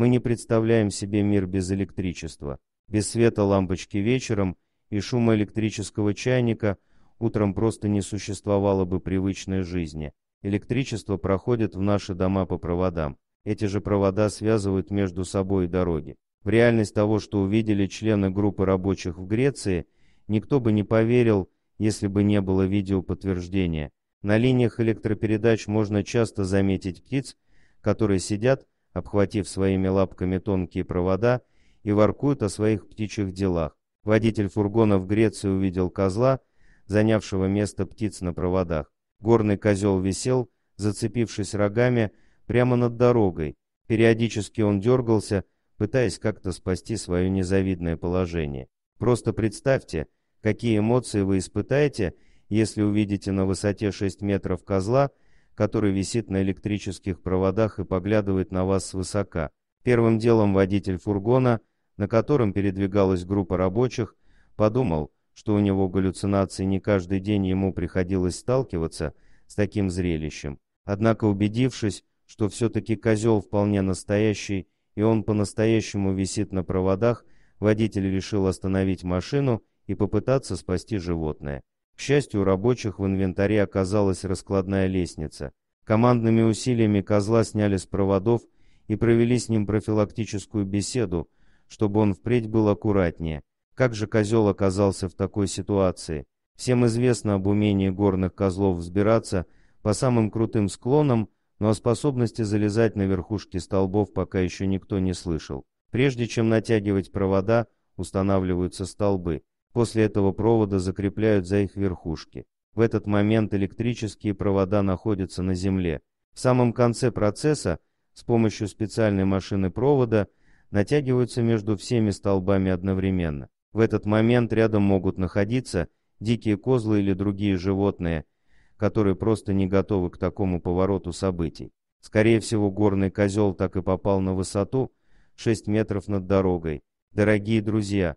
Мы не представляем себе мир без электричества, без света лампочки вечером и шума электрического чайника, утром просто не существовало бы привычной жизни. Электричество проходит в наши дома по проводам. Эти же провода связывают между собой дороги. В реальность того, что увидели члены группы рабочих в Греции, никто бы не поверил, если бы не было видеоподтверждения. На линиях электропередач можно часто заметить птиц, которые сидят, обхватив своими лапками тонкие провода и воркуют о своих птичьих делах. Водитель фургона в Греции увидел козла, занявшего место птиц на проводах. Горный козел висел, зацепившись рогами, прямо над дорогой. Периодически он дергался, пытаясь как-то спасти свое незавидное положение. Просто представьте, какие эмоции вы испытаете, если увидите на высоте 6 метров козла, который висит на электрических проводах и поглядывает на вас свысока. Первым делом водитель фургона, на котором передвигалась группа рабочих, подумал, что у него галлюцинации не каждый день ему приходилось сталкиваться с таким зрелищем. Однако, убедившись, что все-таки козел вполне настоящий и он по-настоящему висит на проводах, водитель решил остановить машину и попытаться спасти животное. К счастью, у рабочих в инвентаре оказалась раскладная лестница. Командными усилиями козла сняли с проводов и провели с ним профилактическую беседу, чтобы он впредь был аккуратнее. Как же козел оказался в такой ситуации? Всем известно об умении горных козлов взбираться по самым крутым склонам, но о способности залезать на верхушки столбов пока еще никто не слышал. Прежде чем натягивать провода, устанавливаются столбы. После этого провода закрепляют за их верхушки. В этот момент электрические провода находятся на земле. В самом конце процесса с помощью специальной машины провода натягиваются между всеми столбами одновременно. В этот момент рядом могут находиться дикие козлы или другие животные, которые просто не готовы к такому повороту событий. Скорее всего, горный козел так и попал на высоту 6 метров над дорогой. Дорогие друзья,